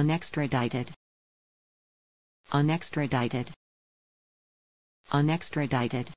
unextradited unextradited unextradited